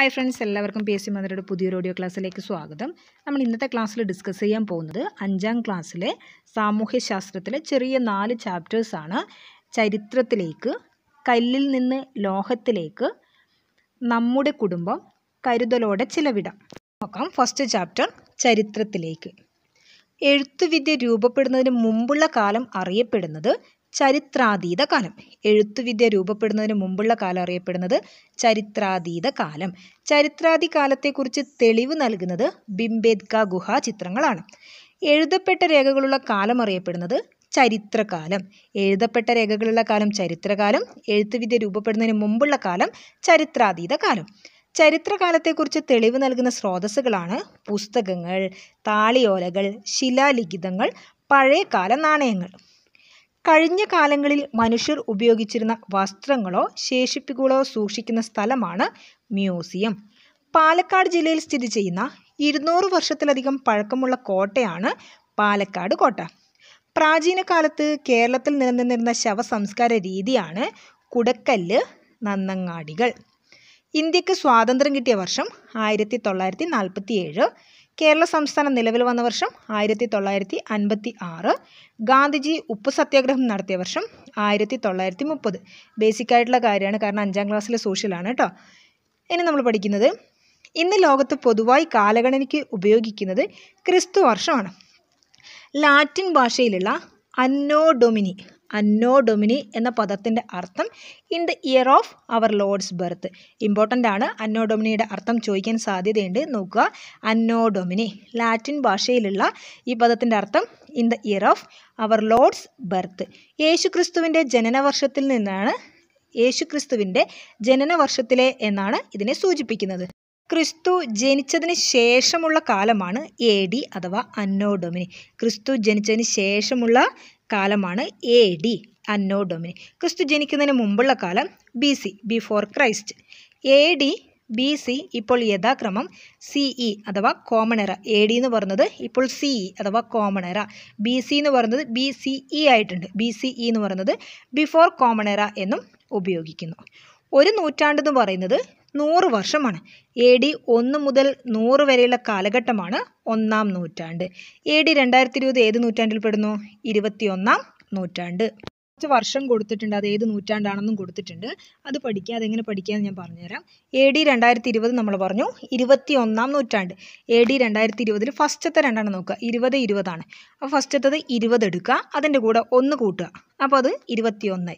hi friends എല്ലാവർക്കും P S C മന്ത്രിയുടെ പുതിയൊരു ഓഡിയോ ക്ലാസ്സിലേക്ക് സ്വാഗതം നമ്മൾ ഇന്നത്തെ ക്ലാസ്സിൽ ഡിസ്കസ് ചെയ്യാൻ പോകുന്നത് അഞ്ചാം ക്ലാസ്സിലെ സാമൂഹ്യശാസ്ത്രത്തിലെ ചെറിയ നാല് ചാപ്റ്റേഴ്സാണ് ചരിത്രത്തിലേക്ക് കല്ലിൽ നിന്ന് ലോഹത്തിലേക്ക് നമ്മുടെ കുടുംബം കരുതലോടെ ചിലവിടാം നോക്കാം ഫസ്റ്റ് ചാപ്റ്റർ ചരിത്രത്തിലേക്ക് എഴുത്തുവിദ്യ രൂപപ്പെടുന്നതിന് മുമ്പുള്ള കാലം അറിയപ്പെടുന്നത് ചരിത്രാതീത കാലം എഴുത്തുവിദ്യ രൂപപ്പെടുന്നതിന് മുമ്പുള്ള കാലം അറിയപ്പെടുന്നത് ചരിത്രാതീത കാലം ചരിത്രാതി കാലത്തെക്കുറിച്ച് തെളിവ് നൽകുന്നത് ബിംബേദ്ക ഗുഹ ചിത്രങ്ങളാണ് എഴുതപ്പെട്ട രേഖകളുള്ള കാലം അറിയപ്പെടുന്നത് ചരിത്രകാലം എഴുതപ്പെട്ട രേഖകളുള്ള കാലം ചരിത്രകാലം എഴുത്തുവിദ്യ രൂപപ്പെടുന്നതിന് മുമ്പുള്ള കാലം ചരിത്രാതീത കാലം ചരിത്രകാലത്തെക്കുറിച്ച് തെളിവ് നൽകുന്ന സ്രോതസ്സുകളാണ് പുസ്തകങ്ങൾ താളിയോലകൾ ശിലാലിഖിതങ്ങൾ പഴയകാല നാണയങ്ങൾ കഴിഞ്ഞ കാലങ്ങളിൽ മനുഷ്യർ ഉപയോഗിച്ചിരുന്ന വസ്ത്രങ്ങളോ ശേഷിപ്പുകളോ സൂക്ഷിക്കുന്ന സ്ഥലമാണ് മ്യൂസിയം പാലക്കാട് ജില്ലയിൽ സ്ഥിതി ചെയ്യുന്ന ഇരുന്നൂറ് വർഷത്തിലധികം പഴക്കമുള്ള കോട്ടയാണ് പാലക്കാട് കോട്ട പ്രാചീന കാലത്ത് കേരളത്തിൽ നിലനിന്നിരുന്ന ശവസംസ്കാര രീതിയാണ് കുടക്കല്ല് നന്നങ്ങാടികൾ ഇന്ത്യക്ക് സ്വാതന്ത്ര്യം കിട്ടിയ വർഷം ആയിരത്തി തൊള്ളായിരത്തി നാൽപ്പത്തി ഏഴ് കേരള സംസ്ഥാനം നിലവിൽ വന്ന വർഷം ആയിരത്തി തൊള്ളായിരത്തി അൻപത്തി ആറ് ഗാന്ധിജി ഉപ്പ് സത്യാഗ്രഹം നടത്തിയ വർഷം ആയിരത്തി തൊള്ളായിരത്തി മുപ്പത് ബേസിക് ആയിട്ടുള്ള കാര്യമാണ് കാരണം അഞ്ചാം ക്ലാസ്സിലെ സോഷ്യലാണ് കേട്ടോ ഇനി നമ്മൾ പഠിക്കുന്നത് ഇന്ന് ലോകത്ത് പൊതുവായി കാലഗണനയ്ക്ക് ഉപയോഗിക്കുന്നത് ക്രിസ്തു വർഷമാണ് ലാറ്റിൻ ഭാഷയിലുള്ള അന്നോ ഡൊമിനി അന്നോ ഡൊമിനി എന്ന പദത്തിൻ്റെ അർത്ഥം in the year of our lord's birth important ആണ് അന്നോ ഡൊമിനിയുടെ അർത്ഥം ചോദിക്കാൻ സാധ്യതയുണ്ട് നോക്കുക അന്നോ ഡൊമിനി ലാറ്റിൻ ഭാഷയിലുള്ള ഈ പദത്തിൻ്റെ അർത്ഥം in the year of our lord's birth ക്രിസ്തുവിൻ്റെ ജനനവർഷത്തിൽ നിന്നാണ് ക്രിസ്തുവിൻ്റെ ജനനവർഷത്തിലെ എന്നാണ് ഇതിനെ സൂചിപ്പിക്കുന്നത് ക്രിസ്തു ജനിച്ചതിന് ശേഷമുള്ള കാലമാണ് എ ഡി അഥവാ അന്നോ ഡൊമിനി ക്രിസ്തു ജനിച്ചതിന് ശേഷമുള്ള കാലമാണ് എ ഡി അന്നോ ഡൊമിനി ക്രിസ്തു ജനിക്കുന്നതിന് മുമ്പുള്ള കാലം B C before Christ A D B C ഇപ്പോൾ യഥാക്രമം സിഇ അഥവാ കോമണറ എ ഡി എന്ന് പറയുന്നത് ഇപ്പോൾ സിഇ അഥവാ കോമണറ ബി സി എന്ന് പറയുന്നത് ബി സി ഇ ആയിട്ടുണ്ട് ബി സി ഇ എന്ന് പറയുന്നത് ബിഫോർ കോമണറ എന്നും ഉപയോഗിക്കുന്നു ഒരു നൂറ്റാണ്ട് എന്ന് പറയുന്നത് നൂറ് വർഷമാണ് എ ഡി ഒന്ന് മുതൽ നൂറ് വരെയുള്ള കാലഘട്ടമാണ് ഒന്നാം നൂറ്റാണ്ട് എ ഡി രണ്ടായിരത്തി ഇരുപത് ഏത് നൂറ്റാണ്ടിൽ പെടുന്നു ഒന്നാം നൂറ്റാണ്ട് കറക്റ്റ് വർഷം കൊടുത്തിട്ടുണ്ട് അത് ഏത് നൂറ്റാണ്ടാണെന്നും കൊടുത്തിട്ടുണ്ട് അത് പഠിക്കുക അതെങ്ങനെ പഠിക്കുക എന്ന് ഞാൻ പറഞ്ഞുതരാം എ ഡി രണ്ടായിരത്തി ഇരുപത് നമ്മൾ പറഞ്ഞു ഇരുപത്തി ഒന്നാം നൂറ്റാണ്ട് എ ഡി രണ്ടായിരത്തി ഇരുപതിൽ ഫസ്റ്റത്തെ രണ്ടാണ് നോക്കുക ഇരുപത് ഇരുപതാണ് അപ്പോൾ ഫസ്റ്റത്തത് ഇരുപത് എടുക്കുക അതിൻ്റെ കൂടെ ഒന്ന് കൂട്ടുക അപ്പോൾ അത് ഇരുപത്തി ഒന്ന്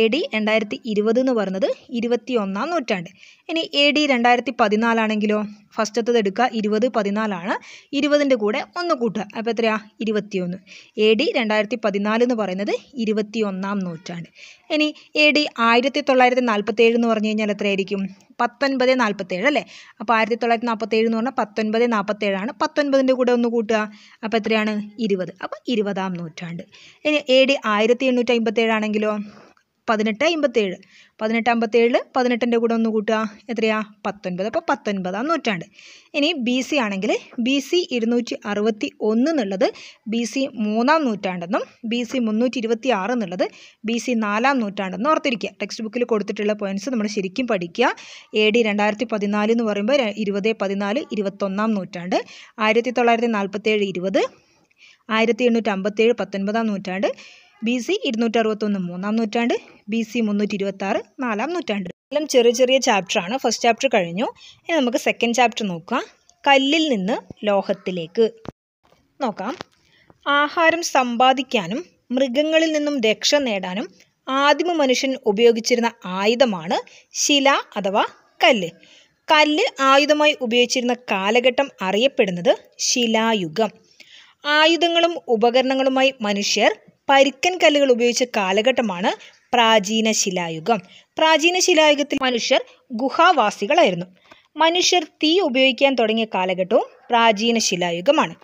എ ഡി രണ്ടായിരത്തി ഇരുപത് എന്ന് പറയുന്നത് ഇരുപത്തി ഒന്നാം നൂറ്റാണ്ട് ഇനി എ ഡി രണ്ടായിരത്തി പതിനാലാണെങ്കിലോ ഫസ്റ്റത്തത് എടുക്കുക ഇരുപത് പതിനാലാണ് ഇരുപതിൻ്റെ കൂടെ ഒന്ന് കൂട്ടുക അപ്പോൾ എത്രയാ ഇരുപത്തിയൊന്ന് എ ഡി രണ്ടായിരത്തി പതിനാല് എന്ന് പറയുന്നത് ഇരുപത്തിയൊന്നാം നൂറ്റാണ്ട് ഇനി എ ഡി ആയിരത്തി തൊള്ളായിരത്തി നാൽപ്പത്തേഴ് എന്ന് പറഞ്ഞു കഴിഞ്ഞാൽ എത്രയായിരിക്കും പത്തൊൻപത് നാൽപ്പത്തേഴ് അല്ലേ അപ്പോൾ ആയിരത്തി തൊള്ളായിരത്തി നാൽപ്പത്തേഴ് എന്ന് പറഞ്ഞാൽ പത്തൊൻപത് നാൽപ്പത്തേഴാണ് പത്തൊൻപതിൻ്റെ കൂടെ ഒന്ന് കൂട്ടുക അപ്പോൾ എത്രയാണ് ഇരുപത് അപ്പോൾ ഇരുപതാം നൂറ്റാണ്ട് ഇനി എ ഡി ആയിരത്തി എണ്ണൂറ്റി അമ്പത്തേഴാണെങ്കിലോ പതിനെട്ട് അമ്പത്തേഴ് പതിനെട്ട് അമ്പത്തേഴിൽ പതിനെട്ടിൻ്റെ കൂടെ ഒന്ന് കൂട്ടുക എത്രയാണ് പത്തൊൻപത് അപ്പോൾ പത്തൊൻപതാം നൂറ്റാണ്ട് ഇനി ബി സി ആണെങ്കിൽ ബി സി ഇരുന്നൂറ്റി അറുപത്തി ഒന്ന് എന്നുള്ളത് ബി സി മൂന്നാം നൂറ്റാണ്ടെന്നും ബി സി മുന്നൂറ്റി ഇരുപത്തി ആറ് എന്നുള്ളത് ബി സി നാലാം നൂറ്റാണ്ടെന്നും ഓർത്തിരിക്കുക ടെക്സ്റ്റ് ബുക്കിൽ കൊടുത്തിട്ടുള്ള പോയിൻറ്റ്സ് നമ്മൾ ശരിക്കും പഠിക്കുക എ ഡി രണ്ടായിരത്തി പതിനാല് എന്ന് പറയുമ്പോൾ ഇരുപത് പതിനാല് ഇരുപത്തൊന്നാം നൂറ്റാണ്ട് ആയിരത്തി തൊള്ളായിരത്തി നാൽപ്പത്തേഴ് ഇരുപത് ആയിരത്തി എണ്ണൂറ്റി അമ്പത്തേഴ് പത്തൊൻപതാം നൂറ്റാണ്ട് ബി സി അറുപത്തൊന്ന് മൂന്നാം നൂറ്റാണ്ട് ബി സി മുന്നൂറ്റി ആറ് നാലാം നൂറ്റാണ്ട് എല്ലാം ചെറിയ ചെറിയ ചാപ്റ്ററാണ് ഫസ്റ്റ് ചാപ്റ്റർ കഴിഞ്ഞു ഇനി നമുക്ക് സെക്കൻഡ് ചാപ്റ്റർ നോക്കാം കല്ലിൽ നിന്ന് ലോഹത്തിലേക്ക് നോക്കാം ആഹാരം സമ്പാദിക്കാനും മൃഗങ്ങളിൽ നിന്നും രക്ഷ നേടാനും ആദിമ മനുഷ്യൻ ഉപയോഗിച്ചിരുന്ന ആയുധമാണ് ശില അഥവാ കല്ല് കല്ല് ആയുധമായി ഉപയോഗിച്ചിരുന്ന കാലഘട്ടം അറിയപ്പെടുന്നത് ശിലായുഗം ആയുധങ്ങളും ഉപകരണങ്ങളുമായി മനുഷ്യർ പരിക്കൻ കല്ലുകൾ ഉപയോഗിച്ച കാലഘട്ടമാണ് പ്രാചീന ശിലായുഗം പ്രാചീന ശിലായുഗത്തിൽ മനുഷ്യർ ഗുഹാവാസികളായിരുന്നു മനുഷ്യർ തീ ഉപയോഗിക്കാൻ തുടങ്ങിയ കാലഘട്ടവും പ്രാചീന ശിലായുഗമാണ്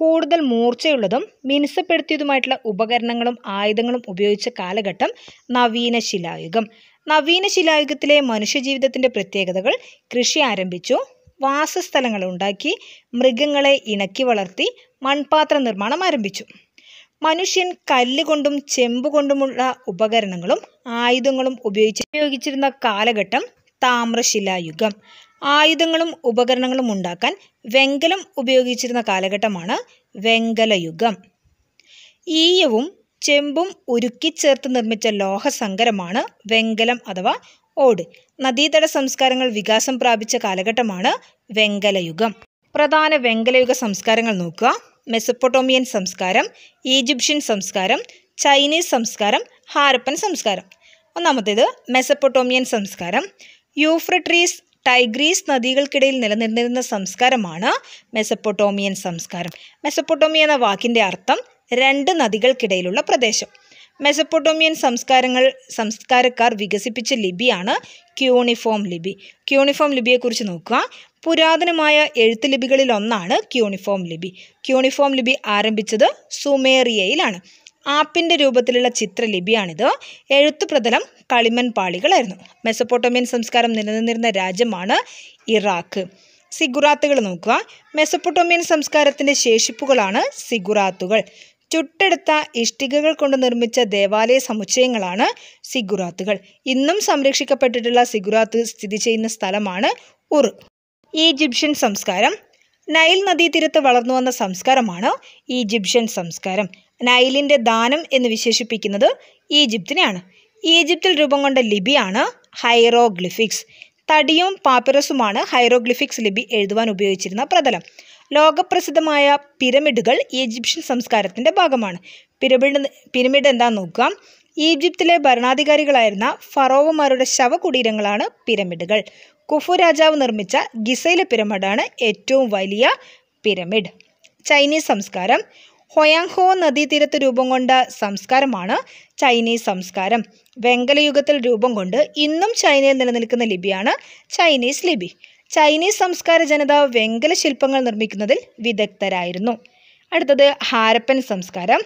കൂടുതൽ മൂർച്ചയുള്ളതും മിനുസപ്പെടുത്തിയതുമായിട്ടുള്ള ഉപകരണങ്ങളും ആയുധങ്ങളും ഉപയോഗിച്ച കാലഘട്ടം നവീന ശിലായുഗം നവീന ശിലായുഗത്തിലെ മനുഷ്യജീവിതത്തിൻ്റെ പ്രത്യേകതകൾ കൃഷി ആരംഭിച്ചു വാസസ്ഥലങ്ങൾ ഉണ്ടാക്കി മൃഗങ്ങളെ ഇണക്കി വളർത്തി മൺപാത്ര നിർമ്മാണം ആരംഭിച്ചു മനുഷ്യൻ കല്ലുകൊണ്ടും ചെമ്പുകൊണ്ടുമുള്ള ഉപകരണങ്ങളും ആയുധങ്ങളും ഉപയോഗിച്ച് ഉപയോഗിച്ചിരുന്ന കാലഘട്ടം താമ്രശിലായുഗം ആയുധങ്ങളും ഉപകരണങ്ങളും ഉണ്ടാക്കാൻ വെങ്കലം ഉപയോഗിച്ചിരുന്ന കാലഘട്ടമാണ് വെങ്കലയുഗം ഈയവും ചെമ്പും ഉരുക്കി ചേർത്ത് നിർമ്മിച്ച ലോഹസങ്കരമാണ് വെങ്കലം അഥവാ ഓട് നദീതട സംസ്കാരങ്ങൾ വികാസം പ്രാപിച്ച കാലഘട്ടമാണ് വെങ്കലയുഗം പ്രധാന വെങ്കലയുഗ സംസ്കാരങ്ങൾ നോക്കുക മെസ്സപ്പൊട്ടോമിയൻ സംസ്കാരം ഈജിപ്ഷ്യൻ സംസ്കാരം ചൈനീസ് സംസ്കാരം ഹാരപ്പൻ സംസ്കാരം ഒന്നാമത്തേത് മെസ്സപ്പൊട്ടോമിയൻ സംസ്കാരം യൂഫ്രട്രീസ് ടൈഗ്രീസ് നദികൾക്കിടയിൽ നിലനിന്നിരുന്ന സംസ്കാരമാണ് മെസ്സപ്പൊട്ടോമിയൻ സംസ്കാരം മെസ്സപ്പൊട്ടോമിയ എന്ന വാക്കിൻ്റെ അർത്ഥം രണ്ട് നദികൾക്കിടയിലുള്ള പ്രദേശം മെസ്സപ്പൊട്ടോമിയൻ സംസ്കാരങ്ങൾ സംസ്കാരക്കാർ വികസിപ്പിച്ച ലിപിയാണ് ക്യൂണിഫോം ലിപി ക്യൂണിഫോം ലിപിയെക്കുറിച്ച് നോക്കുക പുരാതനമായ എഴുത്ത് ഒന്നാണ് ക്യൂണിഫോം ലിപി ക്യൂണിഫോം ലിപി ആരംഭിച്ചത് സുമേറിയയിലാണ് ആപ്പിൻ്റെ രൂപത്തിലുള്ള ചിത്രലിപിയാണിത് എഴുത്തു പ്രതലം കളിമൺ പാളികളായിരുന്നു മെസ്സപ്പോട്ടോമിയൻ സംസ്കാരം നിലനിന്നിരുന്ന രാജ്യമാണ് ഇറാഖ് സിഗുറാത്തുകൾ നോക്കുക മെസ്സപ്പൊട്ടോമിയൻ സംസ്കാരത്തിൻ്റെ ശേഷിപ്പുകളാണ് സിഗുറാത്തുകൾ ചുട്ടെടുത്ത ഇഷ്ടികകൾ കൊണ്ട് നിർമ്മിച്ച ദേവാലയ സമുച്ചയങ്ങളാണ് സിഗുറാത്തുകൾ ഇന്നും സംരക്ഷിക്കപ്പെട്ടിട്ടുള്ള സിഗുറാത്ത് സ്ഥിതി ചെയ്യുന്ന സ്ഥലമാണ് ഉറു ഈജിപ്ഷ്യൻ സംസ്കാരം നൈൽ നദീതീരത്ത് വളർന്നു വന്ന സംസ്കാരമാണ് ഈജിപ്ഷ്യൻ സംസ്കാരം നൈലിൻ്റെ ദാനം എന്ന് വിശേഷിപ്പിക്കുന്നത് ഈജിപ്തിനെയാണ് ഈജിപ്തിൽ രൂപം കൊണ്ട ലിപിയാണ് ഹൈറോഗ്ലിഫിക്സ് തടിയും പാപ്പിറസുമാണ് ഹൈറോഗ്ലിഫിക്സ് ലിപി എഴുതുവാൻ ഉപയോഗിച്ചിരുന്ന പ്രതലം ലോകപ്രസിദ്ധമായ പിരമിഡുകൾ ഈജിപ്ഷ്യൻ സംസ്കാരത്തിൻ്റെ ഭാഗമാണ് പിരമിഡ് പിരമിഡ് എന്താണെന്ന് നോക്കാം ഈജിപ്തിലെ ഭരണാധികാരികളായിരുന്ന ഫറോവമാരുടെ ശവകുടീരങ്ങളാണ് പിരമിഡുകൾ കുഫു രാജാവ് നിർമ്മിച്ച ഗിസൈല പിരമിഡാണ് ഏറ്റവും വലിയ പിരമിഡ് ചൈനീസ് സംസ്കാരം ഹൊയാങ്ഹോ നദീതീരത്ത് രൂപം കൊണ്ട സംസ്കാരമാണ് ചൈനീസ് സംസ്കാരം വെങ്കലയുഗത്തിൽ രൂപം കൊണ്ട് ഇന്നും ചൈനയിൽ നിലനിൽക്കുന്ന ലിപിയാണ് ചൈനീസ് ലിപി ചൈനീസ് സംസ്കാര ജനത വെങ്കല ശില്പങ്ങൾ നിർമ്മിക്കുന്നതിൽ വിദഗ്ധരായിരുന്നു അടുത്തത് ഹാരപ്പൻ സംസ്കാരം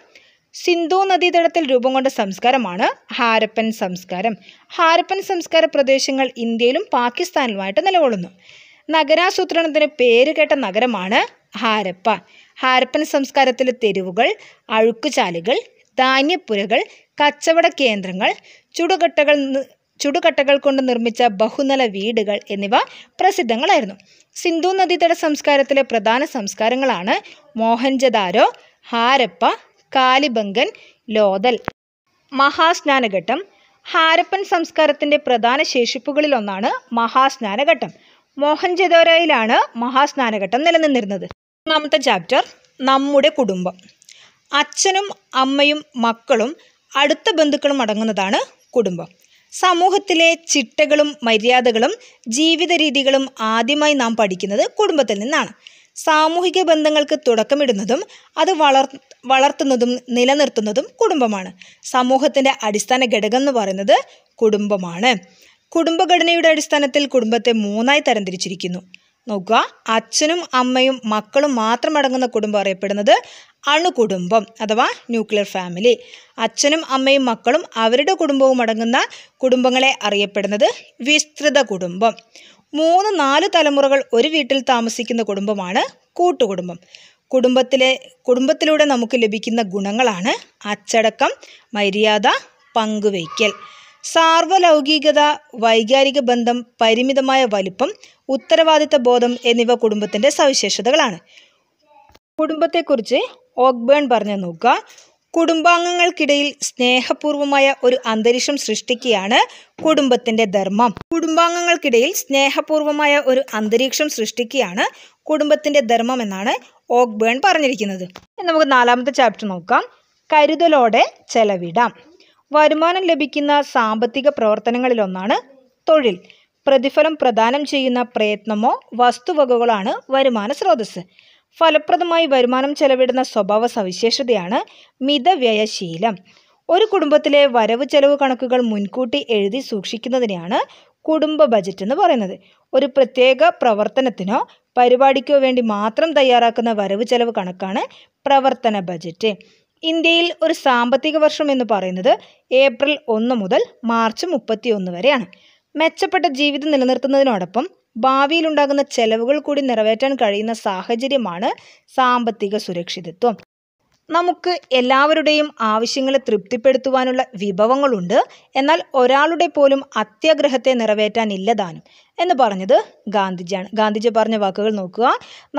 സിന്ധു നദീതടത്തിൽ രൂപം കൊണ്ട സംസ്കാരമാണ് ഹാരപ്പൻ സംസ്കാരം ഹാരപ്പൻ സംസ്കാര പ്രദേശങ്ങൾ ഇന്ത്യയിലും പാകിസ്ഥാനിലുമായിട്ട് നിലകൊള്ളുന്നു നഗരാസൂത്രണത്തിന് പേരുകേട്ട നഗരമാണ് ഹാരപ്പ ഹാരപ്പൻ സംസ്കാരത്തിലെ തെരുവുകൾ അഴുക്കുചാലുകൾ ധാന്യപ്പുരകൾ കച്ചവട കേന്ദ്രങ്ങൾ ചുടുകട്ടകൾ ചുടുകട്ടകൾ കൊണ്ട് നിർമ്മിച്ച ബഹുനില വീടുകൾ എന്നിവ പ്രസിദ്ധങ്ങളായിരുന്നു സിന്ധു നദീതട സംസ്കാരത്തിലെ പ്രധാന സംസ്കാരങ്ങളാണ് മോഹൻജദാരോ ഹാരപ്പ കാലിബംഗൻ ലോതൽ മഹാസ്നാനഘട്ടം ഹാരപ്പൻ സംസ്കാരത്തിൻ്റെ പ്രധാന ശേഷിപ്പുകളിലൊന്നാണ് മഹാസ്നാനഘട്ടം മോഹൻജദോരയിലാണ് മഹാസ്നാനഘട്ടം നിലനിന്നിരുന്നത് മൂന്നാമത്തെ ചാപ്റ്റർ നമ്മുടെ കുടുംബം അച്ഛനും അമ്മയും മക്കളും അടുത്ത ബന്ധുക്കളും അടങ്ങുന്നതാണ് കുടുംബം സമൂഹത്തിലെ ചിട്ടകളും മര്യാദകളും ജീവിത രീതികളും ആദ്യമായി നാം പഠിക്കുന്നത് കുടുംബത്തിൽ നിന്നാണ് സാമൂഹിക ബന്ധങ്ങൾക്ക് തുടക്കമിടുന്നതും അത് വളർ വളർത്തുന്നതും നിലനിർത്തുന്നതും കുടുംബമാണ് സമൂഹത്തിൻ്റെ അടിസ്ഥാന ഘടകം എന്ന് പറയുന്നത് കുടുംബമാണ് കുടുംബഘടനയുടെ അടിസ്ഥാനത്തിൽ കുടുംബത്തെ മൂന്നായി തരംതിരിച്ചിരിക്കുന്നു നോക്കുക അച്ഛനും അമ്മയും മക്കളും മാത്രം അടങ്ങുന്ന കുടുംബം അറിയപ്പെടുന്നത് അണുകുടുംബം അഥവാ ന്യൂക്ലിയർ ഫാമിലി അച്ഛനും അമ്മയും മക്കളും അവരുടെ കുടുംബവും അടങ്ങുന്ന കുടുംബങ്ങളെ അറിയപ്പെടുന്നത് വിസ്തൃത കുടുംബം മൂന്ന് നാല് തലമുറകൾ ഒരു വീട്ടിൽ താമസിക്കുന്ന കുടുംബമാണ് കൂട്ടുകുടുംബം കുടുംബത്തിലെ കുടുംബത്തിലൂടെ നമുക്ക് ലഭിക്കുന്ന ഗുണങ്ങളാണ് അച്ചടക്കം മര്യാദ പങ്കുവയ്ക്കൽ സാർവലൗകികത വൈകാരിക ബന്ധം പരിമിതമായ വലിപ്പം ഉത്തരവാദിത്ത ബോധം എന്നിവ കുടുംബത്തിൻ്റെ സവിശേഷതകളാണ് കുടുംബത്തെക്കുറിച്ച് ഓക്ബേൺ പറഞ്ഞു നോക്കുക കുടുംബാംഗങ്ങൾക്കിടയിൽ സ്നേഹപൂർവമായ ഒരു അന്തരീക്ഷം സൃഷ്ടിക്കുകയാണ് കുടുംബത്തിന്റെ ധർമ്മം കുടുംബാംഗങ്ങൾക്കിടയിൽ സ്നേഹപൂർവമായ ഒരു അന്തരീക്ഷം സൃഷ്ടിക്കുകയാണ് കുടുംബത്തിന്റെ ധർമ്മം എന്നാണ് ഓക്ബേൺ പറഞ്ഞിരിക്കുന്നത് നമുക്ക് നാലാമത്തെ ചാപ്റ്റർ നോക്കാം കരുതലോടെ ചെലവിടാം വരുമാനം ലഭിക്കുന്ന സാമ്പത്തിക പ്രവർത്തനങ്ങളിലൊന്നാണ് തൊഴിൽ പ്രതിഫലം പ്രദാനം ചെയ്യുന്ന പ്രയത്നമോ വസ്തുവകകളാണ് വരുമാന സ്രോതസ് ഫലപ്രദമായി വരുമാനം ചെലവിടുന്ന സ്വഭാവ സവിശേഷതയാണ് മിതവ്യയശീലം ഒരു കുടുംബത്തിലെ വരവ് ചെലവ് കണക്കുകൾ മുൻകൂട്ടി എഴുതി സൂക്ഷിക്കുന്നതിനെയാണ് കുടുംബ ബജറ്റ് എന്ന് പറയുന്നത് ഒരു പ്രത്യേക പ്രവർത്തനത്തിനോ പരിപാടിക്കോ വേണ്ടി മാത്രം തയ്യാറാക്കുന്ന വരവ് ചെലവ് കണക്കാണ് പ്രവർത്തന ബജറ്റ് ഇന്ത്യയിൽ ഒരു സാമ്പത്തിക വർഷം എന്ന് പറയുന്നത് ഏപ്രിൽ ഒന്ന് മുതൽ മാർച്ച് മുപ്പത്തിയൊന്ന് വരെയാണ് മെച്ചപ്പെട്ട ജീവിതം നിലനിർത്തുന്നതിനോടൊപ്പം ഭാവിയിലുണ്ടാകുന്ന ചെലവുകൾ കൂടി നിറവേറ്റാൻ കഴിയുന്ന സാഹചര്യമാണ് സാമ്പത്തിക സുരക്ഷിതത്വം നമുക്ക് എല്ലാവരുടെയും ആവശ്യങ്ങളെ തൃപ്തിപ്പെടുത്തുവാനുള്ള വിഭവങ്ങളുണ്ട് എന്നാൽ ഒരാളുടെ പോലും അത്യാഗ്രഹത്തെ നിറവേറ്റാനില്ലതാനും എന്ന് പറഞ്ഞത് ഗാന്ധിജിയാണ് ഗാന്ധിജി പറഞ്ഞ വാക്കുകൾ നോക്കുക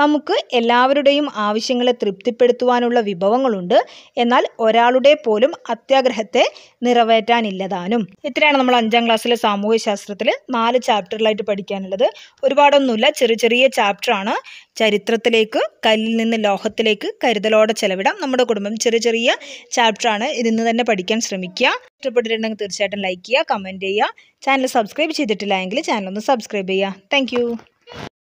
നമുക്ക് എല്ലാവരുടെയും ആവശ്യങ്ങളെ തൃപ്തിപ്പെടുത്തുവാനുള്ള വിഭവങ്ങളുണ്ട് എന്നാൽ ഒരാളുടെ പോലും അത്യാഗ്രഹത്തെ നിറവേറ്റാനില്ലതാനും ഇത്രയാണ് നമ്മൾ അഞ്ചാം ക്ലാസ്സിലെ സാമൂഹ്യ ശാസ്ത്രത്തിൽ നാല് ചാപ്റ്ററിലായിട്ട് പഠിക്കാനുള്ളത് ഒരുപാടൊന്നുമില്ല ചെറിയ ചെറിയ ചാപ്റ്ററാണ് ചരിത്രത്തിലേക്ക് കല്ലിൽ നിന്ന് ലോഹത്തിലേക്ക് കരുതലോടെ ചെലവിടാം നമ്മുടെ കുടുംബം ചെറിയ ചെറിയ ചാപ്റ്ററാണ് ഇതിന് തന്നെ പഠിക്കാൻ ശ്രമിക്കുക ഇഷ്ടപ്പെട്ടിട്ടുണ്ടെങ്കിൽ തീർച്ചയായിട്ടും ലൈക്ക് ചെയ്യുക കമൻറ്റ് ചെയ്യുക ചാനൽ സബ്സ്ക്രൈബ് ചെയ്തിട്ടില്ല എങ്കിൽ ചാനൽ ഒന്ന് സബ്സ്ക്രൈബ് ചെയ്യുക താങ്ക്